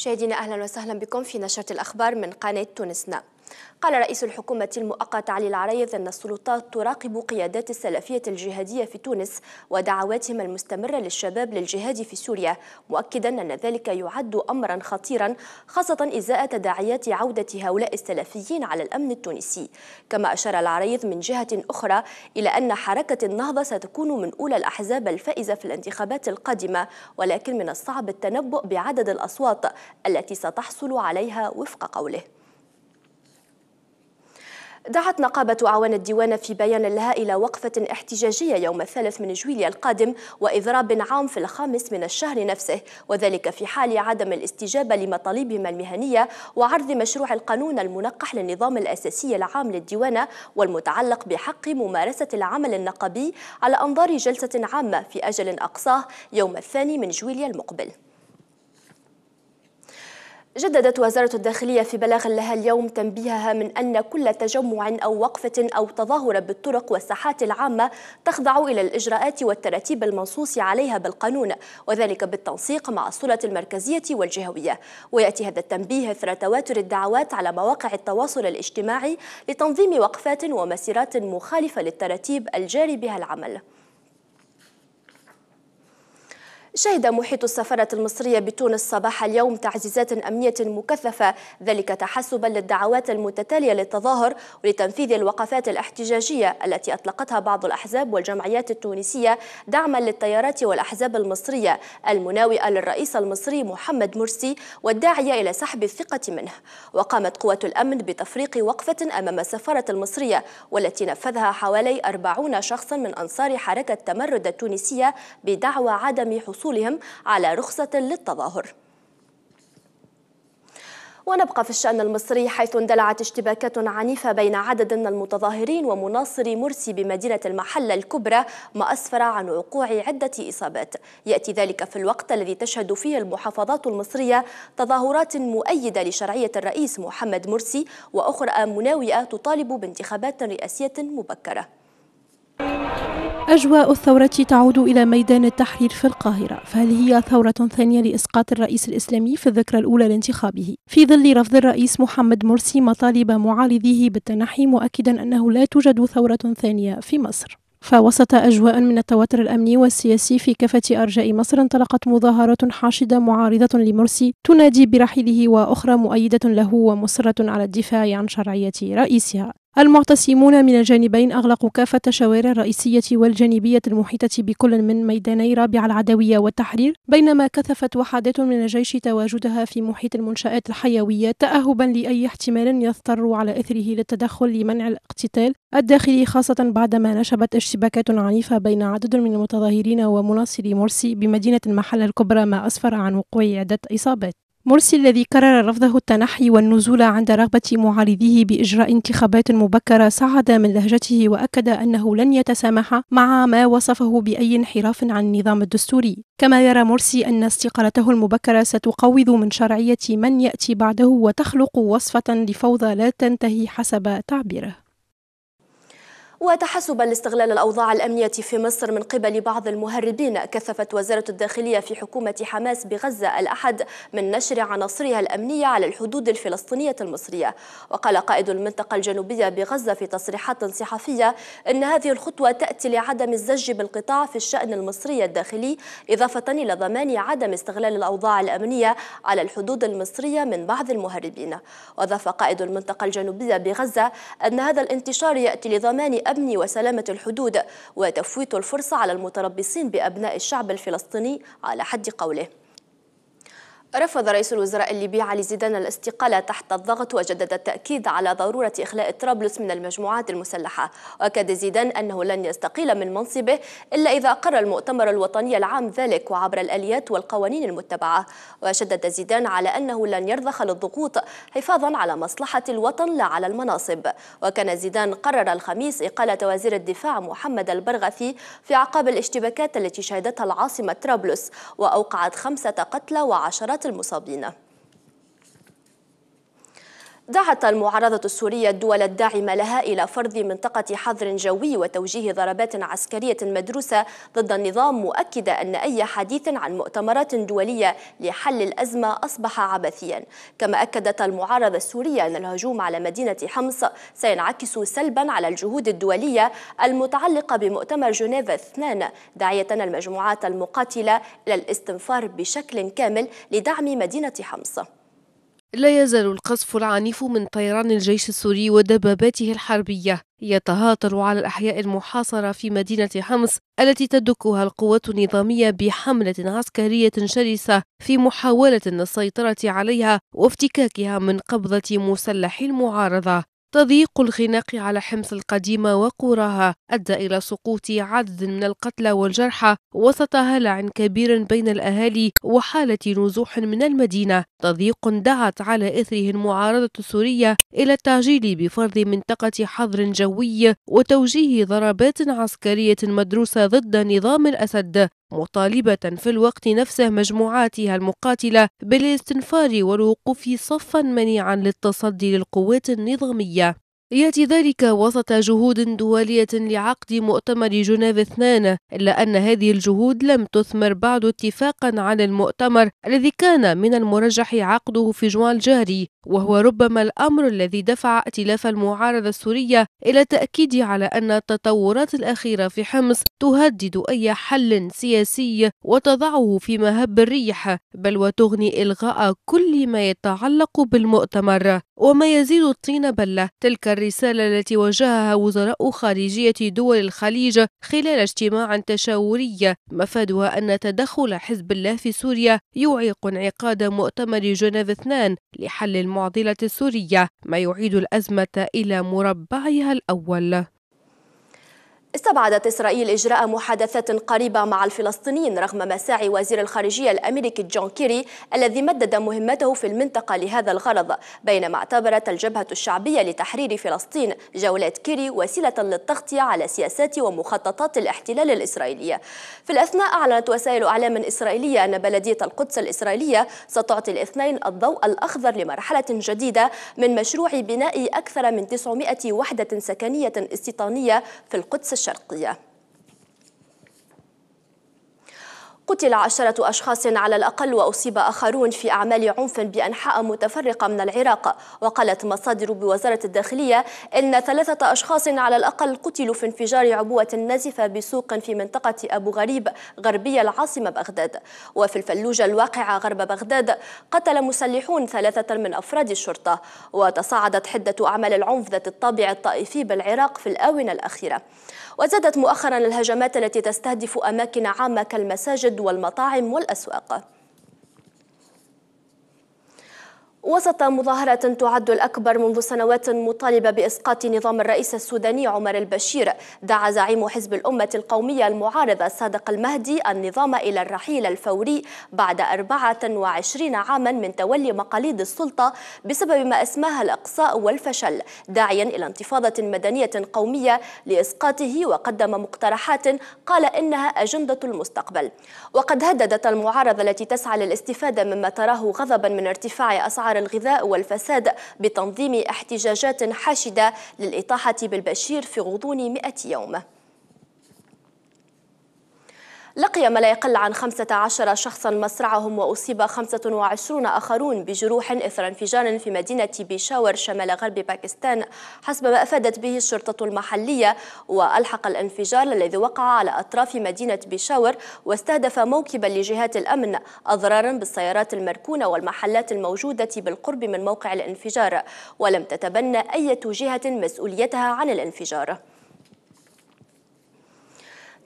مشاهدينا اهلا وسهلا بكم في نشره الاخبار من قناه تونسنا قال رئيس الحكومة المؤقت علي العريض أن السلطات تراقب قيادات السلفية الجهادية في تونس ودعواتهم المستمرة للشباب للجهاد في سوريا مؤكدا أن ذلك يعد أمرا خطيرا خاصة إزاء تداعيات عودة هؤلاء السلفيين على الأمن التونسي كما أشار العريض من جهة أخرى إلى أن حركة النهضة ستكون من أولى الأحزاب الفائزة في الانتخابات القادمة ولكن من الصعب التنبؤ بعدد الأصوات التي ستحصل عليها وفق قوله دعت نقابة أعوان الديوان في بيان لها إلى وقفة احتجاجية يوم الثالث من جويليا القادم وإضراب عام في الخامس من الشهر نفسه وذلك في حال عدم الاستجابة لمطالبهم المهنية وعرض مشروع القانون المنقح للنظام الأساسي العام للديوانة والمتعلق بحق ممارسة العمل النقابي على أنظار جلسة عامة في أجل أقصاه يوم الثاني من جويليا المقبل جددت وزارة الداخلية في بلاغ لها اليوم تنبيهها من أن كل تجمع أو وقفة أو تظاهر بالطرق والساحات العامة تخضع إلى الإجراءات والتراتيب المنصوص عليها بالقانون وذلك بالتنسيق مع الصورة المركزية والجهوية ويأتي هذا التنبيه إثر تواتر الدعوات على مواقع التواصل الاجتماعي لتنظيم وقفات ومسيرات مخالفة للتراتيب الجاري بها العمل شهد محيط السفارة المصرية بتونس صباح اليوم تعزيزات أمنية مكثفة ذلك تحسبا للدعوات المتتالية للتظاهر ولتنفيذ الوقفات الاحتجاجية التي أطلقتها بعض الأحزاب والجمعيات التونسية دعما للتيارات والأحزاب المصرية المناوئة للرئيس المصري محمد مرسي والداعية إلى سحب الثقة منه وقامت قوات الأمن بتفريق وقفة أمام السفارة المصرية والتي نفذها حوالي 40 شخصا من أنصار حركة تمرد التونسية بدعوى عدم حصول حصولهم على رخصة للتظاهر ونبقى في الشأن المصري حيث اندلعت اشتباكات عنيفة بين عدد من المتظاهرين ومناصري مرسي بمدينة المحلة الكبرى ما أسفر عن وقوع عدة إصابات يأتي ذلك في الوقت الذي تشهد فيه المحافظات المصرية تظاهرات مؤيدة لشرعية الرئيس محمد مرسي وأخرى مناوئة تطالب بانتخابات رئاسية مبكرة أجواء الثورة تعود إلى ميدان التحرير في القاهرة فهل هي ثورة ثانية لإسقاط الرئيس الإسلامي في الذكرى الأولى لانتخابه في ظل رفض الرئيس محمد مرسي مطالب معارضيه بالتنحي مؤكدا أنه لا توجد ثورة ثانية في مصر فوسط أجواء من التوتر الأمني والسياسي في كافة أرجاء مصر انطلقت مظاهرات حاشدة معارضة لمرسي تنادي برحيله وأخرى مؤيدة له ومصرة على الدفاع عن شرعية رئيسها المعتصمون من الجانبين أغلقوا كافة الشوارع الرئيسية والجانبية المحيطة بكل من ميداني رابع العدوية والتحرير بينما كثفت وحدات من الجيش تواجدها في محيط المنشآت الحيوية تأهبا لأي احتمال يضطر على إثره للتدخل لمنع الاقتتال الداخلي خاصة بعدما نشبت اشتباكات عنيفة بين عدد من المتظاهرين ومناصري مرسي بمدينة المحلة الكبرى ما أسفر عن وقوع عدة إصابات مرسي الذي كرر رفضه التنحي والنزول عند رغبة معارضيه بإجراء انتخابات مبكرة صعد من لهجته وأكد أنه لن يتسامح مع ما وصفه بأي انحراف عن النظام الدستوري كما يرى مرسي أن استقالته المبكرة ستقوض من شرعية من يأتي بعده وتخلق وصفة لفوضى لا تنتهي حسب تعبيره وتحسب لاستغلال الأوضاع الأمنية في مصر من قبل بعض المهربين كثفت وزارة الداخلية في حكومة حماس بغزة الأحد من نشر عناصرها الأمنية على الحدود الفلسطينية المصرية وقال قائد المنطقة الجنوبية بغزة في تصريحات صحفية أن هذه الخطوة تأتي لعدم الزج بالقطاع في الشأن المصري الداخلي إضافة إلى ضمان عدم استغلال الأوضاع الأمنية على الحدود المصرية من بعض المهربين وأضاف قائد المنطقة الجنوبية بغزة أن هذا الانتشار يأتي لضمان الأمن وسلامة الحدود وتفويت الفرصة على المتربصين بأبناء الشعب الفلسطيني على حد قوله رفض رئيس الوزراء الليبي علي زيدان الاستقالة تحت الضغط وجدد التأكيد على ضرورة إخلاء طرابلس من المجموعات المسلحة وأكد زيدان أنه لن يستقيل من منصبه إلا إذا أقر المؤتمر الوطني العام ذلك وعبر الآليات والقوانين المتبعة وشدد زيدان على أنه لن يرضخ للضغوط حفاظا على مصلحة الوطن لا على المناصب وكان زيدان قرر الخميس إقالة وزير الدفاع محمد البرغثي في عقاب الاشتباكات التي شهدتها العاصمة طرابلس وأوقعت خمسة قتلى وعشرات المصابين دعت المعارضة السورية الدول الداعمة لها إلى فرض منطقة حظر جوي وتوجيه ضربات عسكرية مدروسة ضد النظام مؤكدة أن أي حديث عن مؤتمرات دولية لحل الأزمة أصبح عبثيا كما أكدت المعارضة السورية أن الهجوم على مدينة حمص سينعكس سلبا على الجهود الدولية المتعلقة بمؤتمر جنيف اثنان داعية المجموعات المقاتلة إلى الاستنفار بشكل كامل لدعم مدينة حمص لا يزال القصف العنيف من طيران الجيش السوري ودباباته الحربية يتهاطل على الأحياء المحاصرة في مدينة حمص التي تدكها القوات النظامية بحملة عسكرية شرسة في محاولة السيطرة عليها وافتكاكها من قبضة مسلحي المعارضة تضييق الخناق على حمص القديمة وقراها أدى إلى سقوط عدد من القتلى والجرحى وسط هلع كبير بين الأهالي وحالة نزوح من المدينة تضييق دعت على إثره المعارضة السورية إلى التعجيل بفرض منطقة حظر جوي وتوجيه ضربات عسكرية مدروسة ضد نظام الأسد مطالبة في الوقت نفسه مجموعاتها المقاتلة بالاستنفار والوقوف صفا منيعا للتصدي للقوات النظامية يأتي ذلك وسط جهود دولية لعقد مؤتمر جنيف اثنان إلا أن هذه الجهود لم تثمر بعد اتفاقا على المؤتمر الذي كان من المرجح عقده في جوان الجاري وهو ربما الأمر الذي دفع ائتلاف المعارضة السورية إلى تأكيد على أن التطورات الأخيرة في حمص تهدد أي حل سياسي وتضعه في مهب الريح بل وتغني إلغاء كل ما يتعلق بالمؤتمر وما يزيد الطين بلة تلك الرسالة التي وجهها وزراء خارجية دول الخليج خلال اجتماع تشاوري مفادها أن تدخل حزب الله في سوريا يعيق انعقاد مؤتمر جنيف 2 لحل المعضلة السورية ما يعيد الأزمة إلى مربعها الأول استبعدت إسرائيل إجراء محادثات قريبة مع الفلسطينيين رغم مساعي وزير الخارجية الأمريكي جون كيري الذي مدد مهمته في المنطقة لهذا الغرض بينما اعتبرت الجبهة الشعبية لتحرير فلسطين جولات كيري وسيلة للتغطية على سياسات ومخططات الاحتلال الإسرائيلية في الأثناء أعلنت وسائل أعلام إسرائيلية أن بلدية القدس الإسرائيلية ستعطي الاثنين الضوء الأخضر لمرحلة جديدة من مشروع بناء أكثر من 900 وحدة سكنية استيطانية في القدس الشرقية قتل عشرة أشخاص على الأقل وأصيب آخرون في أعمال عنف بأنحاء متفرقة من العراق وقالت مصادر بوزارة الداخلية إن ثلاثة أشخاص على الأقل قتلوا في انفجار عبوة نازفة بسوق في منطقة أبو غريب غربية العاصمة بغداد وفي الفلوجة الواقعة غرب بغداد قتل مسلحون ثلاثة من أفراد الشرطة وتصاعدت حدة أعمال العنف ذات الطابع الطائفي بالعراق في الآونة الأخيرة وزادت مؤخرا الهجمات التي تستهدف أماكن عامة كالمساجد والمطاعم والأسواق وسط مظاهرة تعد الأكبر منذ سنوات مطالبة بإسقاط نظام الرئيس السوداني عمر البشير دعا زعيم حزب الأمة القومية المعارضة صادق المهدي النظام إلى الرحيل الفوري بعد 24 عاما من تولي مقاليد السلطة بسبب ما اسماها الإقصاء والفشل داعيا إلى انتفاضة مدنية قومية لإسقاطه وقدم مقترحات قال إنها أجندة المستقبل وقد هددت المعارضة التي تسعى للاستفادة مما تراه غضبا من ارتفاع أسعار أسعار الغذاء والفساد بتنظيم احتجاجات حاشدة للإطاحة بالبشير في غضون 100 يوم لقي ما لا يقل عن 15 شخصا مصرعهم وأصيب 25 آخرون بجروح إثر انفجار في مدينة بيشاور شمال غرب باكستان حسب ما أفادت به الشرطة المحلية وألحق الانفجار الذي وقع على أطراف مدينة بيشاور واستهدف موكبا لجهات الأمن أضرارا بالسيارات المركونة والمحلات الموجودة بالقرب من موقع الانفجار ولم تتبنى أي جهة مسؤوليتها عن الانفجار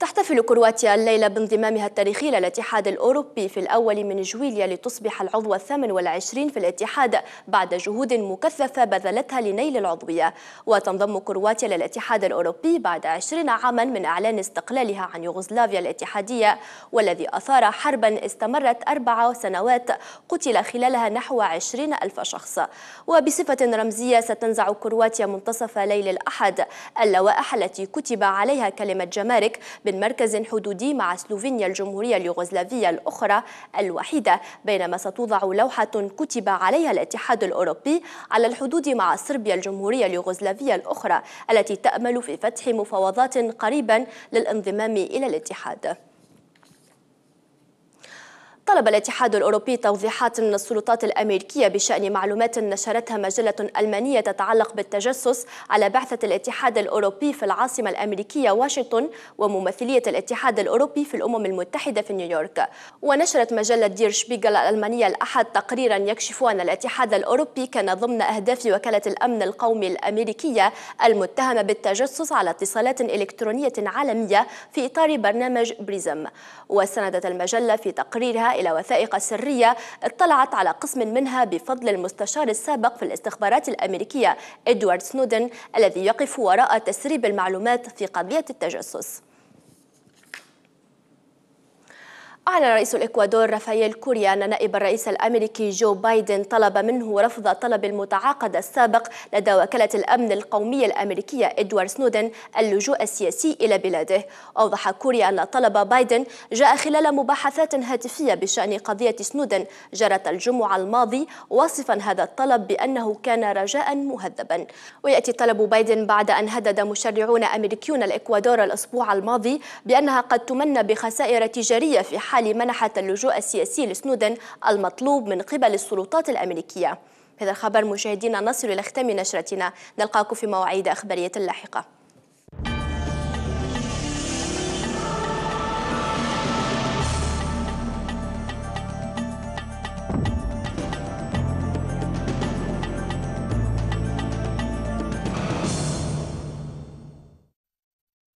تحتفل كرواتيا الليلة بانضمامها التاريخي للاتحاد الأوروبي في الأول من جويليا لتصبح العضو الثامن والعشرين في الاتحاد بعد جهود مكثفة بذلتها لنيل العضوية وتنضم كرواتيا للاتحاد الأوروبي بعد عشرين عاما من إعلان استقلالها عن يوغوسلافيا الاتحادية والذي أثار حربا استمرت أربع سنوات قتل خلالها نحو عشرين ألف شخص وبصفة رمزية ستنزع كرواتيا منتصف ليل الأحد اللوائح التي كتب عليها كلمة جمارك من مركز حدودي مع سلوفينيا الجمهورية اليوغوسلافية الأخرى الوحيدة بينما ستوضع لوحة كتب عليها الاتحاد الأوروبي على الحدود مع صربيا الجمهورية اليوغوسلافية الأخرى التي تأمل في فتح مفاوضات قريبا للانضمام إلى الاتحاد طلب الاتحاد الأوروبي توضيحات من السلطات الأمريكية بشأن معلومات نشرتها مجلة ألمانية تتعلق بالتجسس على بعثة الاتحاد الأوروبي في العاصمة الأمريكية واشنطن وممثلية الاتحاد الأوروبي في الأمم المتحدة في نيويورك ونشرت مجلة دير شبيغل الألمانية الأحد تقريرا يكشف أن الاتحاد الأوروبي كان ضمن أهداف وكالة الأمن القومي الأمريكية المتهمة بالتجسس على اتصالات إلكترونية عالمية في إطار برنامج بريزم وسندت المجلة في تقريرها إلى وثائق سرية اطلعت على قسم منها بفضل المستشار السابق في الاستخبارات الأمريكية إدوارد سنودن الذي يقف وراء تسريب المعلومات في قضية التجسس أعلن رئيس الإكوادور رافائيل كوريا أن نائب الرئيس الأمريكي جو بايدن طلب منه رفض طلب المتعاقد السابق لدى وكالة الأمن القومية الأمريكية إدوارد سنودن اللجوء السياسي إلى بلاده أوضح كوريا أن طلب بايدن جاء خلال مباحثات هاتفية بشأن قضية سنودن جرت الجمعة الماضي واصفا هذا الطلب بأنه كان رجاء مهذبا ويأتي طلب بايدن بعد أن هدد مشرعون أمريكيون الإكوادور الأسبوع الماضي بأنها قد تمن بخسائر تجارية في حال حال منحة اللجوء السياسي لسنودن المطلوب من قبل السلطات الأمريكية هذا الخبر مشاهدينا نصل إلى ختام نشرتنا نلقاكم في مواعيد أخبارية لاحقة